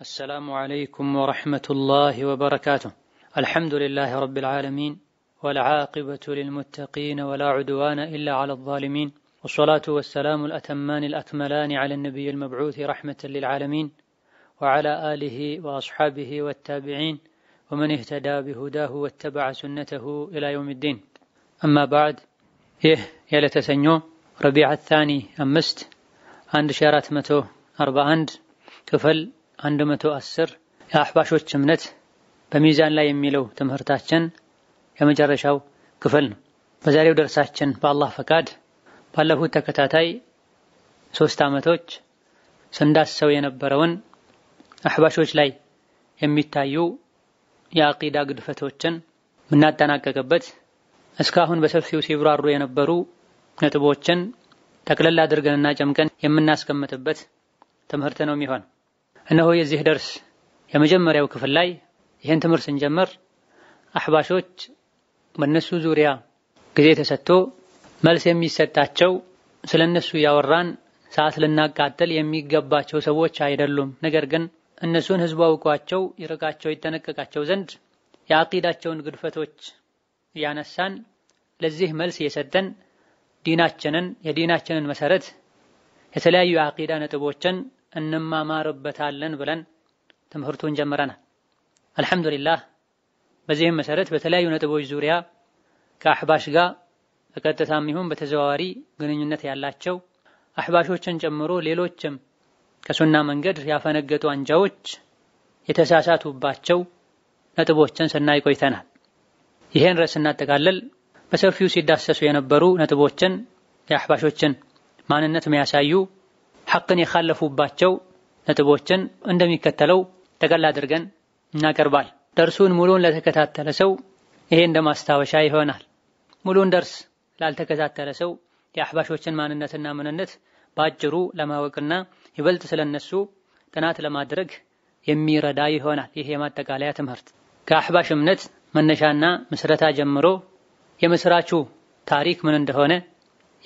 السلام عليكم ورحمة الله وبركاته الحمد لله رب العالمين والعاقبة للمتقين ولا عدوان إلا على الظالمين والصلاة والسلام الأتمان الأكملان على النبي المبعوث رحمة للعالمين وعلى آله وأصحابه والتابعين ومن اهتدى بهداه واتبع سنته إلى يوم الدين أما بعد إيه ربيع الثاني أمست عند ታኒ أربع 1441 كفل 110 የአሕባሾች እምነት በሚዛን ላይ የሚለው ትምህርታችን የመጨረሻው ክፍል ነው። በዛሬው ደርሳችን በአላህ ፈቃድ ባለፉት ተከታታይ ሶስት ዓመቶች ስንዳስሰው የነበረውን አሕባሾች ላይ የሚታዩ የአቂዳ ግድፈቶችን የምናጠናቀቅበት እስካሁን በሰፊው ሲብራሩ የነበሩ ነጥቦችን ጠቅለል አድርገንና ጨምቀን የምናስቀምጥበት ትምህርት ነው የሚሆን እነሆ የዚህ ደርስ የመጀመሪያው ክፍል ላይ ይህን ትምህርት ስንጀምር አህባሾች በእነሱ ዙሪያ ጊዜ ተሰጥቶ መልስ የሚሰጣቸው ስለ እነሱ ያወራን ሰዓት ልናቃጥል የሚገባቸው ሰዎች አይደሉም። ነገር ግን እነሱን ህዝቡ አውቋቸው ይርቃቸው፣ ይጠነቀቃቸው ዘንድ የአቂዳቸውን ግድፈቶች እያነሳን ለዚህ መልስ የሰጠን ዲናችንን የዲናችንን መሰረት የተለያዩ የአቂዳ ነጥቦችን እንማማርበታለን ብለን ትምህርቱን ጀምረናል። አልሐምዱሊላህ። በዚህም መሰረት በተለያዩ ነጥቦች ዙሪያ ከአህባሽ ጋር በቀጥታም ይሁን በተዘዋዋሪ ግንኙነት ያላቸው አህባሾችን ጨምሮ ሌሎችም ከሱና መንገድ ያፈነገጡ አንጃዎች የተሳሳቱባቸው ነጥቦችን ስናይ ቆይተናል። ይሄን ርዕስ ስናጠቃልል በሰፊው ሲዳሰሱ የነበሩ ነጥቦችን የአሕባሾችን ማንነት የሚያሳዩ ሐቅን የካለፉባቸው ነጥቦችን እንደሚከተለው ጠቅለል አድርገን እናቀርባል። ደርሱን ሙሉን ለተከታተለ ሰው ይሄ እንደ ማስታወሻ ይሆናል። ሙሉን ደርስ ላልተከታተለ ሰው የአህባሾችን ማንነትና ምንነት በአጭሩ ለማወቅና ይበልጥ ስለነሱ ጥናት ለማድረግ የሚረዳ ይሆናል። ይሄ የማጠቃለያ ትምህርት ከአህባሽ እምነት መነሻና ምስረታ ጀምሮ የመስራቹ ታሪክ ምን እንደሆነ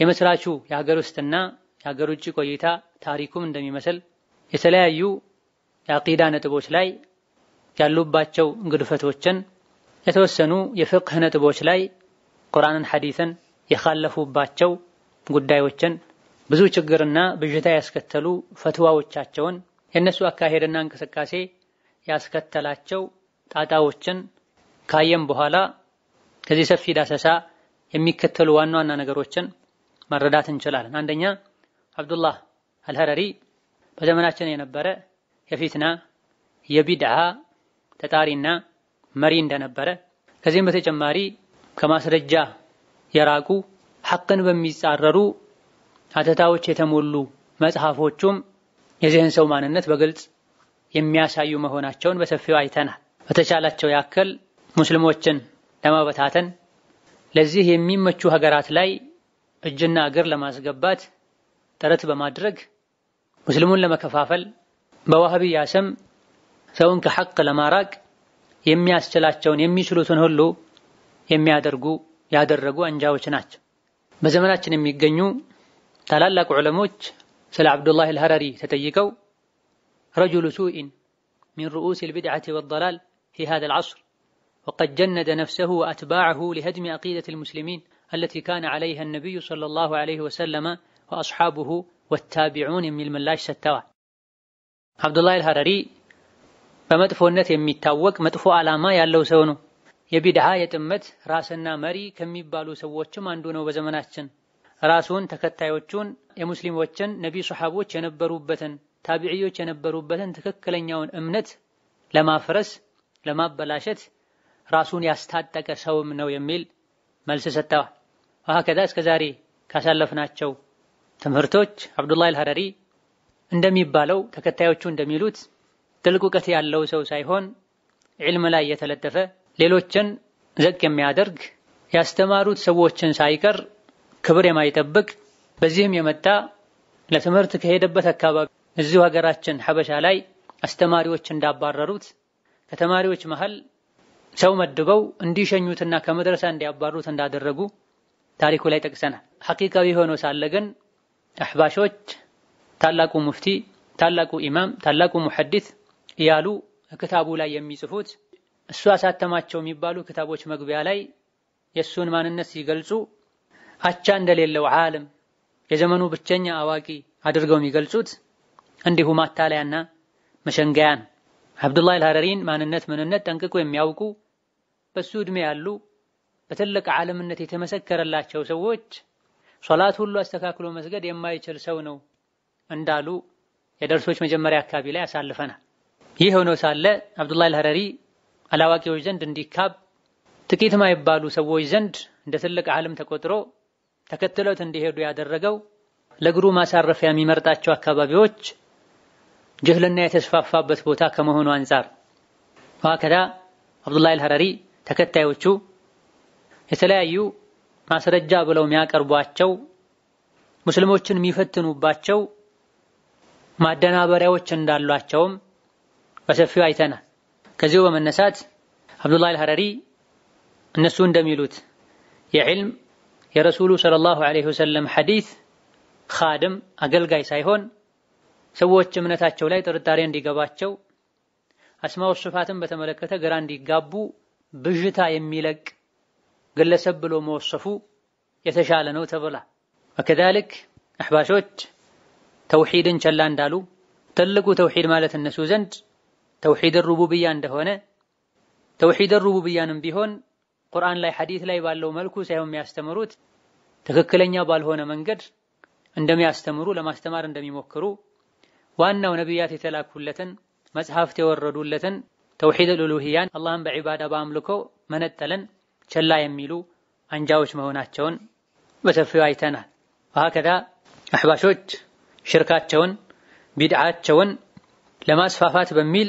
የመስራቹ የሀገር ውስጥና የሀገር ውጭ ቆይታ ታሪኩም እንደሚመስል የተለያዩ የአቂዳ ነጥቦች ላይ ያሉባቸው ግድፈቶችን የተወሰኑ የፍቅህ ነጥቦች ላይ ቁርአንን ሐዲስን የኻለፉባቸው ጉዳዮችን ብዙ ችግርና ብዥታ ያስከተሉ ፈትዋዎቻቸውን የእነሱ አካሄድና እንቅስቃሴ ያስከተላቸው ጣጣዎችን ካየም በኋላ ከዚህ ሰፊ ዳሰሳ የሚከተሉ ዋና ዋና ነገሮችን መረዳት እንችላለን። አንደኛ አብዱላህ አልሀረሪ በዘመናችን የነበረ የፊትና የቢድዓ ተጣሪና መሪ እንደነበረ ከዚህም በተጨማሪ ከማስረጃ የራቁ ሐቅን በሚጻረሩ ሀተታዎች የተሞሉ መጽሐፎቹም የዚህን ሰው ማንነት በግልጽ የሚያሳዩ መሆናቸውን በሰፊው አይተናል። በተቻላቸው ያክል ሙስሊሞችን ለማበታተን ለዚህ የሚመቹ ሀገራት ላይ እጅና እግር ለማስገባት ترت بمادرج مسلمون لما كفافل بواهبي ياسم ثون كحق لما راك يمي أستلاتشون يمي سلوتون هلو يمي أدرقو يادرقو أنجاو چناتش بزمناتش نمي قنيو تلالك علموش سل عبد الله الهرري تتيكو رجل سوء من رؤوس البدعة والضلال في هذا العصر وقد جند نفسه وأتباعه لهدم عقيدة المسلمين التي كان عليها النبي صلى الله عليه وسلم ወአስሓቡሁ ወታቢዑን የሚል ምላሽ ሰጥተዋል። አብዱላህ አልሐረሪ በመጥፎነት የሚታወቅ መጥፎ ዓላማ ያለው ሰው ነው። የቢድሃ የጥመት ራስና መሪ ከሚባሉ ሰዎችም አንዱ ነው። በዘመናችን ራሱን ተከታዮቹን የሙስሊሞችን ነቢ ሰሓቦች የነበሩበትን ታቢዕዮች የነበሩበትን ትክክለኛውን እምነት ለማፍረስ ለማበላሸት ራሱን ያስታጠቀ ሰውም ነው የሚል መልስ ሰጥተዋል። ውሃ ከዛ እስከ ዛሬ ካሳለፍናቸው ትምህርቶች አብዱላህ አልሐረሪ እንደሚባለው ተከታዮቹ እንደሚሉት ጥልቅ እውቀት ያለው ሰው ሳይሆን ዒልም ላይ የተለጠፈ ሌሎችን ዘቅ የሚያደርግ ያስተማሩት ሰዎችን ሳይቀር ክብር የማይጠብቅ በዚህም የመጣ ለትምህርት ከሄደበት አካባቢ እዚሁ ሀገራችን ሀበሻ ላይ አስተማሪዎች እንዳባረሩት ከተማሪዎች መሃል ሰው መድበው እንዲሸኙትና ከመድረሳ እንዲያባሩት እንዳደረጉ ታሪኩ ላይ ጠቅሰናል። ሐቂቃዊ ሆኖ ሳለ ግን አሕባሾች ታላቁ ሙፍቲ፣ ታላቁ ኢማም፣ ታላቁ ሙሐዲስ እያሉ ክታቡ ላይ የሚጽፉት እሱ አሳተማቸው የሚባሉ ክታቦች መግቢያ ላይ የእሱን ማንነት ሲገልጹ አቻ እንደሌለው ዓለም የዘመኑ ብቸኛ አዋቂ አድርገው የሚገልጹት እንዲሁ ማታለያና መሸንገያ ነው። አብዱላህ አልሀረሪን ማንነት ምንነት ጠንቅቆ የሚያውቁ በሱ ዕድሜ ያሉ በትልቅ ዓለምነት የተመሰከረላቸው ሰዎች ሶላት ሁሉ አስተካክሎ መስገድ የማይችል ሰው ነው እንዳሉ የደርሶች መጀመሪያ አካባቢ ላይ አሳልፈናል። ይህ ሆኖ ሳለ አብዱላህ አልሐረሪ አላዋቂዎች ዘንድ እንዲካብ ጥቂት ማይባሉ ሰዎች ዘንድ እንደ ትልቅ ዓለም ተቆጥሮ ተከትሎት እንዲሄዱ ያደረገው ለእግሩ ማሳረፊያ የሚመርጣቸው አካባቢዎች ጅህልና የተስፋፋበት ቦታ ከመሆኑ አንጻር ዋከዳ አብዱላህ አልሐረሪ ተከታዮቹ የተለያዩ ማስረጃ ብለው የሚያቀርቧቸው ሙስሊሞችን የሚፈትኑባቸው ማደናበሪያዎች እንዳሏቸውም በሰፊው አይተናል። ከዚሁ በመነሳት አብዱላህ አልሐረሪ እነሱ እንደሚሉት የዕልም የረሱሉ ሰለላሁ ዐለይሂ ወሰለም ሐዲስ ኻድም አገልጋይ ሳይሆን ሰዎች እምነታቸው ላይ ጥርጣሬ እንዲገባቸው አስማው ስፋትን በተመለከተ ግራ እንዲጋቡ ብዥታ የሚለቅ ግለሰብ ብሎ መወሰፉ የተሻለ ነው ተብሏል። ወከዛሊክ አሕባሾች ተውሂድን ቸላ እንዳሉ ትልቁ ተውሂድ ማለት እነሱ ዘንድ ተውሂድ ሩቡብያ እንደሆነ ተውሂድ ሩቡብያንም ቢሆን ቁርአን ላይ ሐዲት ላይ ባለው መልኩ ሳይሆን የሚያስተምሩት ትክክለኛ ባልሆነ መንገድ እንደሚያስተምሩ ለማስተማር እንደሚሞክሩ ዋናው ነቢያት የተላኩለትን መጽሐፍት የወረዱለትን ተውሂድ ኡሉሂያን አላህን በዒባዳ በአምልኮ መነጠለን ቸላ የሚሉ አንጃዎች መሆናቸውን በሰፊው አይተናል። ወሀከዛ አህባሾች ሽርካቸውን ቢድዓቸውን ለማስፋፋት በሚል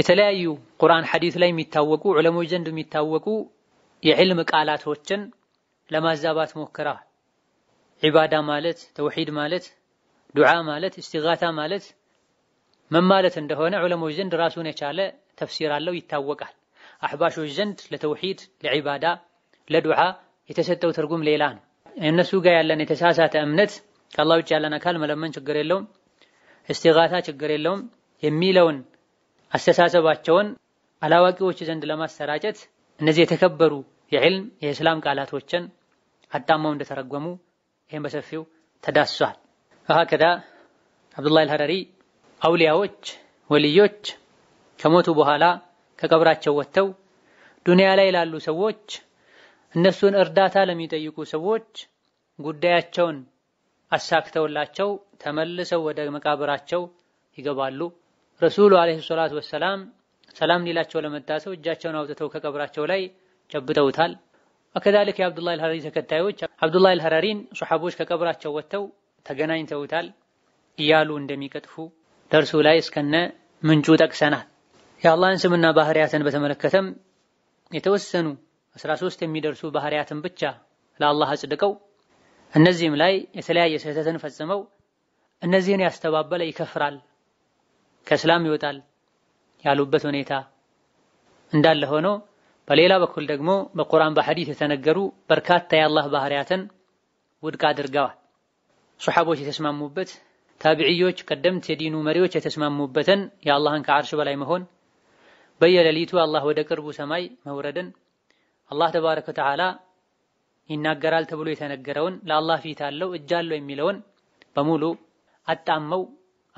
የተለያዩ ቁርአን ሐዲስ ላይ የሚታወቁ ዑለሞች ዘንድ የሚታወቁ የዕልም ቃላቶችን ለማዛባት ሞክረዋል። ዒባዳ ማለት ተውሂድ ማለት ዱዓ ማለት እስቲጋታ ማለት መማለት እንደሆነ ዑለሞች ዘንድ ራሱን የቻለ ተፍሲር አለው ይታወቃል። አሕባሾች ዘንድ ለተውሂድ ለዒባዳ ለዱዓ የተሰጠው ትርጉም ሌላ ነው። እነሱ ጋር ያለን የተሳሳተ እምነት ከአላ ውጭ ያለን አካል መለመን ችግር የለውም፣ እስቲጋታ ችግር የለውም የሚለውን አስተሳሰባቸውን አላዋቂዎች ዘንድ ለማሰራጨት እነዚህ የተከበሩ የዕልም የእስላም ቃላቶችን አጣመው እንደተረጎሙ ይህም በሰፊው ተዳሷል። ከሀከዳ አብዱላህ አልሀረሪ አውሊያዎች ወልዮች ከሞቱ በኋላ ከቀብራቸው ወጥተው ዱንያ ላይ ላሉ ሰዎች እነሱን እርዳታ ለሚጠይቁ ሰዎች ጉዳያቸውን አሳክተውላቸው ተመልሰው ወደ መቃብራቸው ይገባሉ። ረሱሉ አለይሂ ሰላቱ ወሰላም ሰላም ሊላቸው ለመጣ ሰው እጃቸውን አውጥተው ከቀብራቸው ላይ ጨብጠውታል። ወከዛልክ የአብዱላህ አልሐራሪ ተከታዮች አብዱላህ አልሐራሪን ሶሐቦች ከቀብራቸው ወጥተው ተገናኝተውታል እያሉ እንደሚቀጥፉ ደርሱ ላይ እስከነ ምንጩ ጠቅሰናል። የአላህን ስምና ባህሪያትን በተመለከተም የተወሰኑ አስራ 13 የሚደርሱ ባህሪያትን ብቻ ለአላህ አጽድቀው እነዚህም ላይ የተለያየ ስህተትን ፈጽመው እነዚህን ያስተባበለ ይከፍራል፣ ከእስላም ይወጣል ያሉበት ሁኔታ እንዳለ ሆኖ በሌላ በኩል ደግሞ በቁርአን በሐዲስ የተነገሩ በርካታ የአላህ ባህሪያትን ውድቅ አድርገዋል። ሱሐቦች የተስማሙበት ታቢዕዮች፣ ቀደምት የዲኑ መሪዎች የተስማሙበትን የአላህን ከአርሽ በላይ መሆን በየሌሊቱ አላህ ወደ ቅርቡ ሰማይ መውረድን አላህ ተባረከ ወተዓላ ይናገራል ተብሎ የተነገረውን ለአላህ ፊት አለው እጅ አለው የሚለውን በሙሉ አጣመው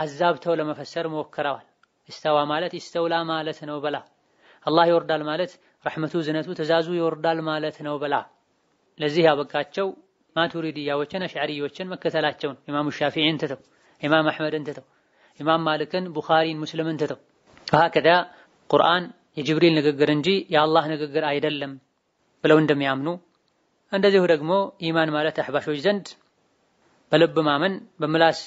አዛብተው ለመፈሰር ሞክረዋል። እስተዋ ማለት ይስተውላ ማለት ነው ብላ አላህ ይወርዳል ማለት ረሕመቱ ዝነቱ ትእዛዙ ይወርዳል ማለት ነው በላ። ለዚህ ያበቃቸው ማቱሪድያዎችን አሽዓሪዮችን መከተላቸውን ኢማሙ ሻፊዒን ትተው፣ ኢማም አሕመድን ትተው፣ ኢማም ማልክን፣ ቡኻሪን፣ ሙስልምን ትተው ከሀከዛ ቁርአን የጅብሪል ንግግር እንጂ የአላህ ንግግር አይደለም ብለው እንደሚያምኑ እንደዚሁ ደግሞ ኢማን ማለት አህባሾች ዘንድ በልብ ማመን በምላስ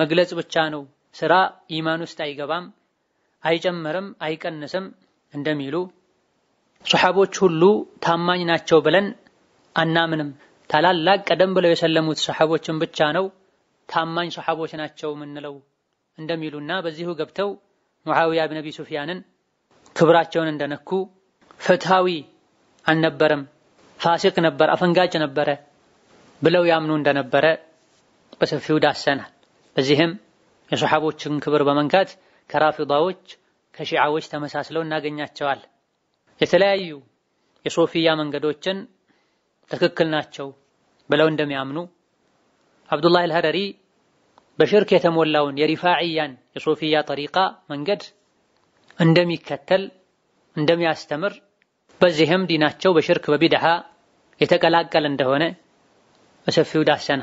መግለጽ ብቻ ነው፣ ስራ ኢማን ውስጥ አይገባም፣ አይጨምርም፣ አይቀንስም እንደሚሉ ሶሐቦች ሁሉ ታማኝ ናቸው ብለን አናምንም። ታላላቅ ቀደም ብለው የሰለሙት ሶሐቦችን ብቻ ነው ታማኝ ሶሐቦች ናቸው ምንለው እንደሚሉና በዚሁ ገብተው ሙዓዊያ ብን ሱፊያንን ክብራቸውን እንደነኩ ፍትሃዊ አልነበረም፣ ፋሲቅ ነበር፣ አፈንጋጭ ነበረ ብለው ያምኑ እንደነበረ በሰፊው ዳሰናል። በዚህም የሰሓቦችን ክብር በመንካት ከራፊዳዎች ከሺዓዎች ተመሳስለው እናገኛቸዋል። የተለያዩ የሶፊያ መንገዶችን ትክክል ናቸው ብለው እንደሚያምኑ አብዱላህ አልሀረሪ በሽርክ የተሞላውን የሪፋዕያን የሶፊያ ጠሪቃ መንገድ እንደሚከተል እንደሚያስተምር በዚህም ዲናቸው በሽርክ በቢድሃ የተቀላቀለ እንደሆነ በሰፊው ዳሰና።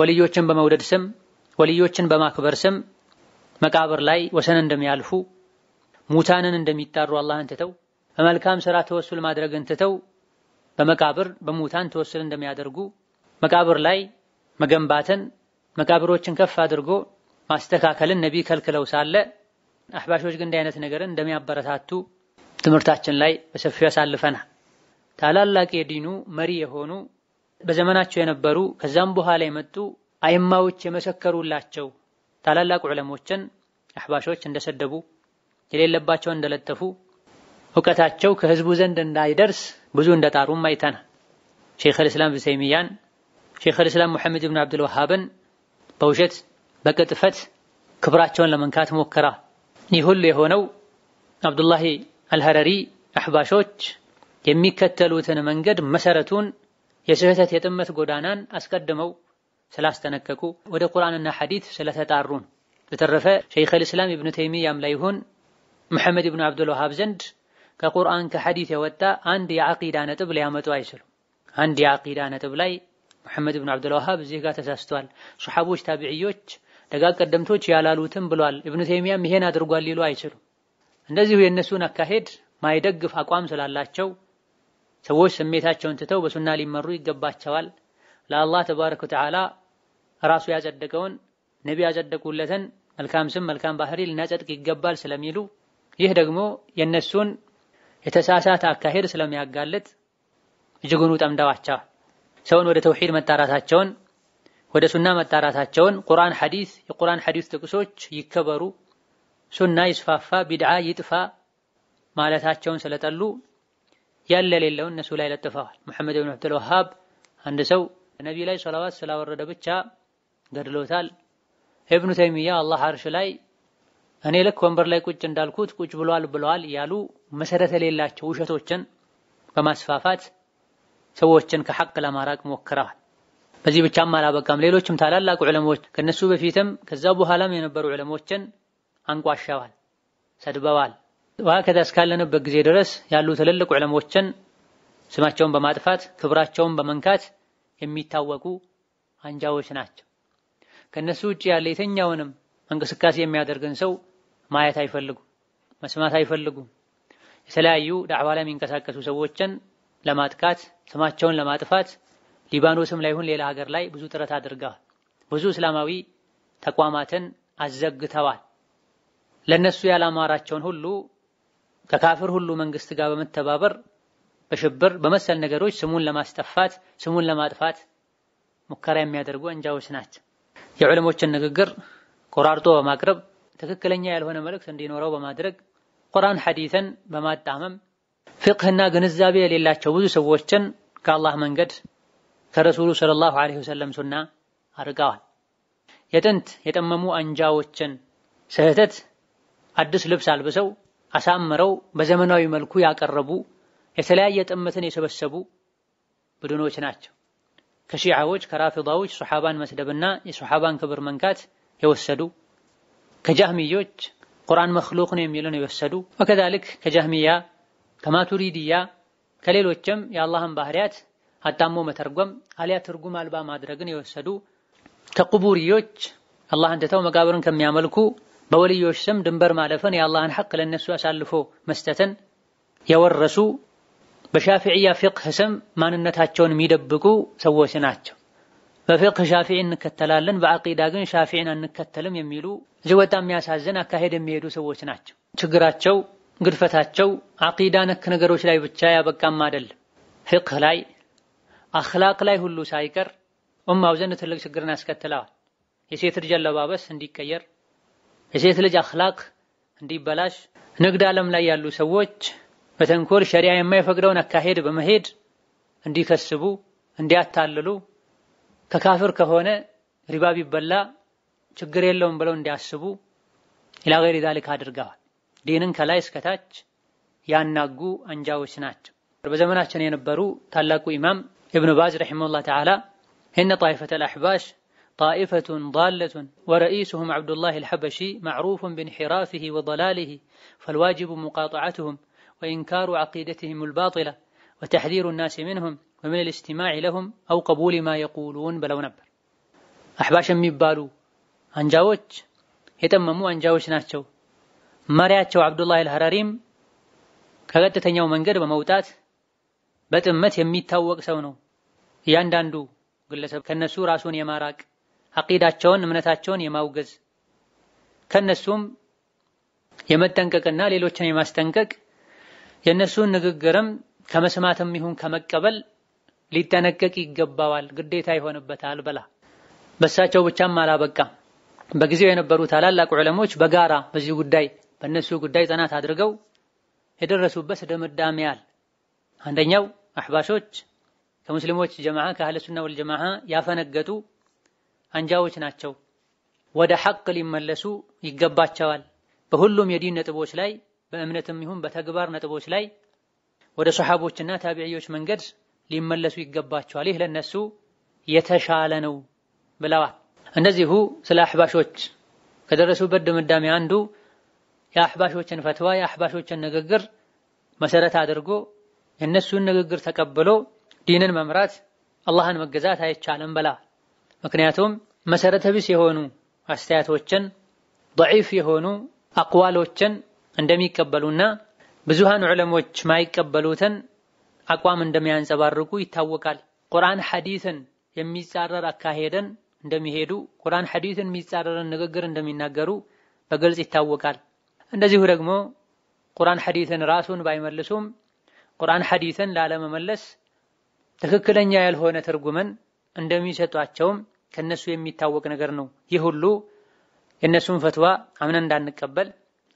ወልዮችን በመውደድ ስም ወልዮችን በማክበር ስም መቃብር ላይ ወሰን እንደሚያልፉ ሙታንን እንደሚጣሩ አላህን ትተው በመልካም ስራ ተወሱል ማድረግን ትተው በመቃብር በሙታን ተወሱል እንደሚያደርጉ መቃብር ላይ መገንባትን መቃብሮችን ከፍ አድርጎ ማስተካከልን ነቢይ ከልክለው ሳለ አህባሾች ግን እንዲህ አይነት ነገር እንደሚያበረታቱ ትምህርታችን ላይ በሰፊው ያሳልፈናል። ታላላቅ የዲኑ መሪ የሆኑ በዘመናቸው የነበሩ ከዛም በኋላ የመጡ አይማዎች የመሰከሩላቸው ታላላቅ ዑለሞችን አህባሾች እንደሰደቡ የሌለባቸው እንደለጠፉ እውቀታቸው ከህዝቡ ዘንድ እንዳይደርስ ብዙ እንደጣሩም አይተናል። ሼኹል እስላም ኢብኑ ተይሚያን፣ ሼኹል እስላም ሙሐመድ ኢብኑ አብዱል ወሃብን በውሸት በቅጥፈት ክብራቸውን ለመንካት ሞክረዋል። ይህ ሁሉ የሆነው አብዱላሂ አልሀረሪ አህባሾች የሚከተሉትን መንገድ መሰረቱን የስህተት የጥመት ጎዳናን አስቀድመው ስላስተነቀቁ ወደ ቁርአንና ሐዲት ስለተጣሩ ነው። በተረፈ ሸይኹል ኢስላም ኢብኑ ተይሚያም ላይ ይሁን መሐመድ ኢብኑ አብዱል ወሃብ ዘንድ ከቁርአን ከሐዲት የወጣ አንድ የአቂዳ ነጥብ ሊያመጡ አይችሉም። አንድ የዓቂዳ ነጥብ ላይ መሐመድ ኢብኑ አብዱል ወሃብ እዚህ ጋር ተሳስቷል፣ ሱሐቦች ታቢዕዮች ደጋ ቀደምቶች ያላሉትም ብሏል። ኢብኑ ተይሚያም ይሄን አድርጓል ሊሉ አይችሉም። እንደዚሁ የእነሱን አካሄድ ማይደግፍ አቋም ስላላቸው ሰዎች ስሜታቸውን ትተው በሱና ሊመሩ ይገባቸዋል። ለአላህ ተባረከ ወተዓላ ራሱ ያጸደቀውን ነቢ ያጸደቁለትን መልካም ስም መልካም ባህሪ ልናጸድቅ ይገባል ስለሚሉ ይህ ደግሞ የእነሱን የተሳሳተ አካሄድ ስለሚያጋልጥ እጅጉኑ ጠምደዋቸዋል። ሰውን ወደ ተውሂድ መጣራታቸውን ወደ ሱና መጣራታቸውን ቁርአን ሐዲስ የቁርአን ሐዲስ ጥቅሶች ይከበሩ፣ ሱና ይስፋፋ፣ ቢድዓ ይጥፋ ማለታቸውን ስለጠሉ ያለ ሌለውን እነሱ ላይ ለጥፈዋል። መሐመድ ብን አብዱል ወሃብ አንድ ሰው ነቢ ላይ ሰላዋት ስላወረደ ብቻ ገድሎታል። ኢብኑ ተይሚያ አላህ አርሽ ላይ እኔ ልክ ወንበር ላይ ቁጭ እንዳልኩት ቁጭ ብሏል ብለዋል ያሉ መሰረተ ሌላቸው ውሸቶችን በማስፋፋት ሰዎችን ከሐቅ ለማራቅ ሞክረዋል። በዚህ ብቻም አላበቃም። ሌሎችም ታላላቅ ዑለሞች ከነሱ በፊትም ከዛ በኋላም የነበሩ ዑለሞችን አንቋሸዋል፣ ሰድበዋል። ወሀከዛ እስካለንበት ጊዜ ድረስ ያሉ ትልልቅ ዑለሞችን ስማቸውን በማጥፋት ክብራቸውን በመንካት የሚታወቁ አንጃዎች ናቸው። ከነሱ ውጭ ያለ የትኛውንም እንቅስቃሴ የሚያደርግን ሰው ማየት አይፈልጉ፣ መስማት አይፈልጉ። የተለያዩ ዳዕዋ ላይ የሚንቀሳቀሱ ሰዎችን ለማጥቃት ስማቸውን ለማጥፋት ሊባኖስም ላይ ይሁን ሌላ ሀገር ላይ ብዙ ጥረት አድርገዋል። ብዙ እስላማዊ ተቋማትን አዘግተዋል። ለነሱ ያላማራቸውን ሁሉ ከካፍር ሁሉ መንግስት ጋር በመተባበር በሽብር በመሰል ነገሮች ስሙን ለማስጠፋት ስሙን ለማጥፋት ሙከራ የሚያደርጉ እንጃዎች ናቸው። የዑለሞችን ንግግር ቆራርጦ በማቅረብ ትክክለኛ ያልሆነ መልእክት እንዲኖረው በማድረግ ቁርአን ሐዲትን በማጣመም ፍቅህና ግንዛቤ የሌላቸው ብዙ ሰዎችን ከአላህ መንገድ ከረሱሉ ሰለላሁ ዐለይሂ ወሰለም ሱና አርቀዋል። የጥንት የጠመሙ አንጃዎችን ስህተት አዲስ ልብስ አልብሰው አሳምረው በዘመናዊ መልኩ ያቀረቡ የተለያየ ጥመትን የሰበሰቡ ቡድኖች ናቸው። ከሺዓዎች ከራፊዳዎች ሱሐባን መስደብና የሶሓባን ክብር መንካት የወሰዱ ከጃህሚዮች ቁርአን መክሉቅ ነው የሚለውን የወሰዱ ወከዛልክ ከጃህሚያ ከማቱሪዲያ ከሌሎችም የአላህን ባህሪያት አጣሞ መተርጎም አሊያ ትርጉም አልባ ማድረግን የወሰዱ ከቁቡርዮች አላህን ትተው መቃብርን ከሚያመልኩ በወልዮች ስም ድንበር ማለፍን የአላህን ሐቅ ለነሱ አሳልፎ መስጠትን የወረሱ በሻፊዕያ ፊቅህ ስም ማንነታቸውን የሚደብቁ ሰዎች ናቸው። በፊቅህ ሻፊዒን እንከተላለን፣ በአቂዳ ግን ሻፊዒን አንከተልም የሚሉ እዚህ ወጣ የሚያሳዝን አካሄድ የሚሄዱ ሰዎች ናቸው። ችግራቸው ግድፈታቸው አቂዳ ነክ ነገሮች ላይ ብቻ ያበቃም አይደለም ፊቅህ ላይ አኽላቅ ላይ ሁሉ ሳይቀር ኡማው ዘንድ ትልቅ ችግርን ያስከትለዋል። የሴት ልጅ አለባበስ እንዲቀየር፣ የሴት ልጅ አኽላቅ እንዲበላሽ፣ ንግድ ዓለም ላይ ያሉ ሰዎች በተንኮል ሸሪያ የማይፈቅደውን አካሄድ በመሄድ እንዲከስቡ፣ እንዲያታልሉ፣ ከካፍር ከሆነ ሪባ ቢበላ ችግር የለውም ብለው እንዲያስቡ ኢላ ገይሪ ዛሊክ አድርገዋል። ዲንን ከላይ እስከታች ያናጉ አንጃዎች ናቸው። በዘመናችን የነበሩ ታላቁ ኢማም ابن باز رحمه الله تعالى إن طائفة الأحباش طائفة ضالة ورئيسهم عبد الله الحبشي معروف بانحرافه وضلاله فالواجب مقاطعتهم وإنكار عقيدتهم الباطلة وتحذير الناس منهم ومن الاستماع لهم أو قبول ما يقولون بለው ነበር አሕባሽ የሚባሉ አንጃዎች ناتشو مريتشو عبد الله الهراريم አልሐራሪም يوما መንገድ موتات በጥመት የሚታወቅ ሰው ነው። እያንዳንዱ ግለሰብ ከነሱ ራሱን የማራቅ አቂዳቸውን፣ እምነታቸውን የማውገዝ ከነሱም የመጠንቀቅና ሌሎችን የማስጠንቀቅ የእነሱን ንግግርም ከመስማትም ይሁን ከመቀበል ሊጠነቀቅ ይገባዋል፣ ግዴታ ይሆንበታል። በላ በሳቸው ብቻም አላበቃ በጊዜው የነበሩ ታላላቅ ዑለሞች በጋራ በዚህ ጉዳይ በእነሱ ጉዳይ ጥናት አድርገው የደረሱበት ድምዳሜ አለ። አንደኛው አህባሾች ከሙስሊሞች ጀማዓ ከአህለ ሱና ወል ጀማዓ ያፈነገጡ አንጃዎች ናቸው። ወደ ሐቅ ሊመለሱ ይገባቸዋል። በሁሉም የዲን ነጥቦች ላይ በእምነትም ይሁን በተግባር ነጥቦች ላይ ወደ ሰሐቦችና ታቢዕዮች መንገድ ሊመለሱ ይገባቸዋል። ይህ ለነሱ የተሻለ ነው ብለዋል። እንደዚሁ ስለ አህባሾች ከደረሱበት ድምዳሜ አንዱ የአህባሾችን ፈትዋ የአህባሾችን ንግግር መሰረት አድርጎ የእነሱን ንግግር ተቀብሎ ዲንን መምራት አላህን መገዛት አይቻልም ብላ። ምክንያቱም መሰረተ ቢስ የሆኑ አስተያየቶችን ደዒፍ የሆኑ አቅዋሎችን እንደሚቀበሉና ብዙሃን ዑለሞች ማይቀበሉትን አቋም እንደሚያንጸባርቁ ይታወቃል። ቁርአን ሐዲትን የሚጻረር አካሄደን እንደሚሄዱ ቁርአን ሐዲትን የሚጻረርን ንግግር እንደሚናገሩ በግልጽ ይታወቃል። እንደዚሁ ደግሞ ቁርአን ሐዲትን ራሱን ባይመልሱም ቁርአን ሐዲስን ላለመመለስ ትክክለኛ ያልሆነ ትርጉምን እንደሚሰጧቸውም ከነሱ የሚታወቅ ነገር ነው። ይህ ሁሉ የእነሱን ፈትዋ አምነን እንዳንቀበል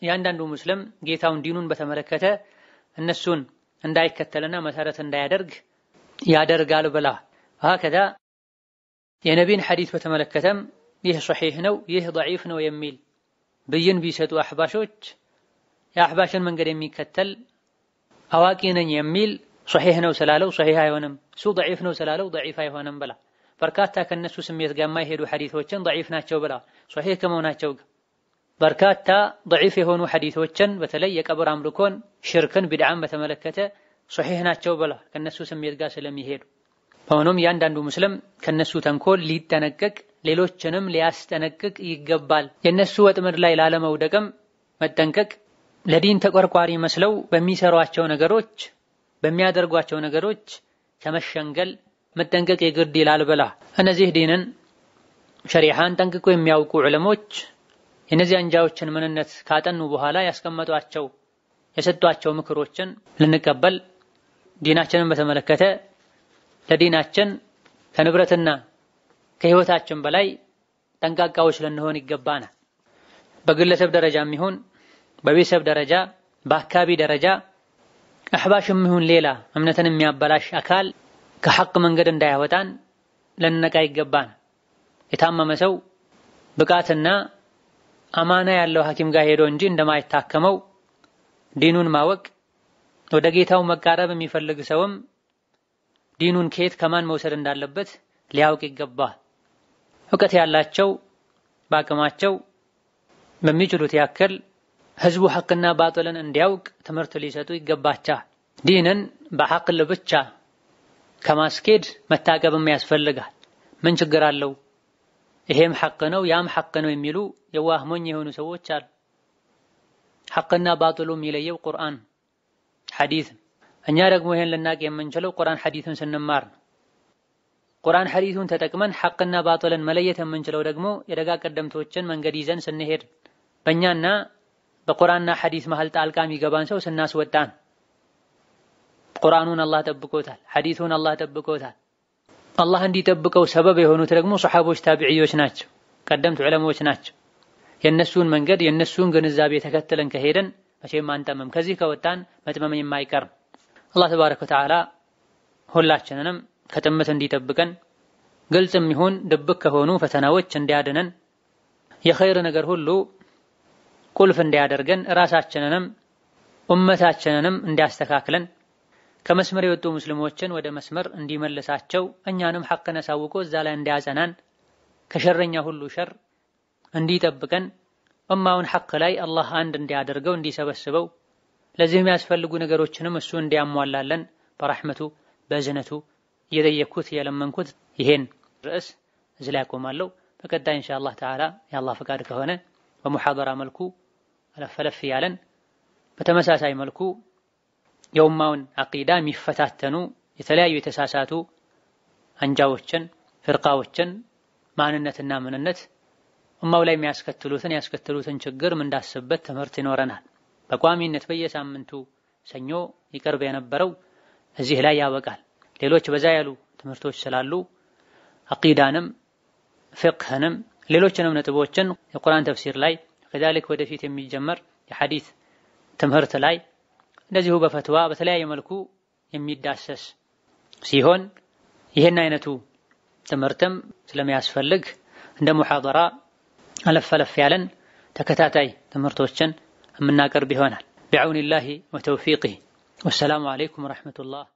እያንዳንዱ ሙስልም ጌታውን ዲኑን በተመለከተ እነሱን እንዳይከተልና መሰረት እንዳያደርግ ያደርጋል ብላ ከዛ የነቢን ሐዲስ በተመለከተም ይህ ሶሒህ ነው፣ ይህ ደዒፍ ነው የሚል ብይን ቢሰጡ አሕባሾች የአሕባሽን መንገድ የሚከተል አዋቂ ነኝ የሚል ሶሒህ ነው ስላለው ሶሒህ አይሆንም፣ እሱ ደዒፍ ነው ስላለው ደዒፍ አይሆንም ብላ በርካታ ከነሱ ስሜት ጋር የማይሄዱ ሐዲቶችን ደዒፍ ናቸው ብላ ሶሒህ ከመሆናቸው ጋር በርካታ ደዒፍ የሆኑ ሐዲቶችን በተለይ የቀብር አምልኮን፣ ሽርክን፣ ቢድዓን በተመለከተ ሶሒህ ናቸው ብላ ከነሱ ስሜት ጋር ስለሚሄዱ ሆኖም እያንዳንዱ ሙስልም ከነሱ ተንኮል ሊጠነቀቅ ሌሎችንም ሊያስጠነቅቅ ይገባል። የነሱ ወጥመድ ላይ ላለመውደቅም መጠንቀቅ ለዲን ተቆርቋሪ መስለው በሚሰሯቸው ነገሮች በሚያደርጓቸው ነገሮች ከመሸንገል መጠንቀቅ የግድ ይላል ብላ እነዚህ ዲንን ሸሪሃን ጠንቅቆ የሚያውቁ ዕለሞች የነዚህ አንጃዎችን ምንነት ካጠኑ በኋላ ያስቀመጧቸው የሰጧቸው ምክሮችን ልንቀበል ዲናችንን በተመለከተ ለዲናችን ከንብረትና ከህይወታችን በላይ ጠንቃቃዎች ልንሆን ይገባናል። በግለሰብ ደረጃም ይሁን በቤተሰብ ደረጃ በአካባቢ ደረጃ አህባሽም ይሁን ሌላ እምነትን የሚያበላሽ አካል ከሐቅ መንገድ እንዳያወጣን ልንነቃ ይገባን። የታመመ ሰው ብቃትና አማና ያለው ሐኪም ጋር ሄዶ እንጂ እንደማይታከመው ዲኑን ማወቅ ወደ ጌታው መቃረብ የሚፈልግ ሰውም ዲኑን ከየት ከማን መውሰድ እንዳለበት ሊያውቅ ይገባ እውቀት ያላቸው በአቅማቸው በሚችሉት ያክል ህዝቡ ሐቅና ባጥልን እንዲያውቅ ትምህርት ሊሰጡ ይገባቸዋል። ዲንን በሐቅል ብቻ ከማስኬድ መታቀብም ያስፈልጋል። ምን ችግር አለው? ይሄም ሐቅ ነው ያም ሐቅ ነው የሚሉ የዋህ ሞኝ የሆኑ ሰዎች አሉ። ሐቅና ባጥሉ የሚለየው ቁርአን ሐዲስ። እኛ ደግሞ ይሄን ልናቅ የምንችለው ቁርአን ሐዲስን ስንማር ነው። ቁርአን ሐዲሱን ተጠቅመን ሐቅና ባጥልን መለየት የምንችለው ደግሞ የደጋ ቀደምቶችን መንገድ ይዘን ስንሄድ በእኛና በቁርአንና ሐዲስ መሃል ጣልቃ የሚገባን ሰው ስናስወጣን ቁርአኑን አላህ ጠብቆታል። ሐዲሱን አላህ ጠብቆታል። አላህ እንዲጠብቀው ሰበብ የሆኑት ደግሞ ሰሐቦች፣ ታቢዕዮች ናቸው፣ ቀደምት ዑለሞች ናቸው። የእነሱን መንገድ የእነሱን ግንዛቤ ተከትለን ከሄደን መቼም አንጠመም ከዚህ ከወጣን መጥመም የማይቀር አላህ ተባረከ ወተዓላ ሁላችንንም ከጥመት እንዲጠብቀን ግልጽም ይሁን ድብቅ ከሆኑ ፈተናዎች እንዲያድነን የኸይር ነገር ሁሉ ቁልፍ እንዲያደርገን ራሳችንንም ኡመታችንንም እንዲያስተካክለን ከመስመር የወጡ ሙስሊሞችን ወደ መስመር እንዲመልሳቸው እኛንም ሐቅን አሳውቆ እዛ ላይ እንዲያጸናን ከሸረኛ ሁሉ ሸር እንዲጠብቀን እማውን ሐቅ ላይ አላህ አንድ እንዲያደርገው እንዲሰበስበው ለዚህ የሚያስፈልጉ ነገሮችንም እሱ እንዲያሟላለን በራሕመቱ በእዝነቱ እየጠየኩት የለመንኩት ይሄን ርዕስ እዚህ ላይ ያቆማለሁ። በቀጣይ ኢንሻ ተዓላ የአላህ ፈቃድ ከሆነ በሙሐደራ መልኩ አለፈለፍ ያለን በተመሳሳይ መልኩ የውማውን አቂዳ የሚፈታተኑ የተለያዩ የተሳሳቱ አንጃዎችን፣ ፍርቃዎችን ማንነትና ምንነት እማው ላይ የሚያስከትሉትን ያስከትሉትን ችግር እንዳስበት ትምህርት ይኖረናል። በቋሚነት በየሳምንቱ ሰኞ ይቀርብ የነበረው እዚህ ላይ ያበቃል። ሌሎች በዛ ያሉ ትምህርቶች ስላሉ አቂዳንም ፍቅህንም ሌሎችንም ነጥቦችን የቁርአን ተፍሲር ላይ ከዛልክ ወደፊት የሚጀመር የሐዲት ትምህርት ላይ እንደዚሁ በፈትዋ በተለያየ መልኩ የሚዳሰስ ሲሆን ይህን አይነቱ ትምህርትም ስለሚያስፈልግ እንደ ሙሐደራ አለፍ አለፍ ያለን ተከታታይ ትምህርቶችን የምናቀርብ ይሆናል። ቢዐውኒላሂ ወተውፊቂህ። ወሰላሙ አለይኩም ወረሕመቱላህ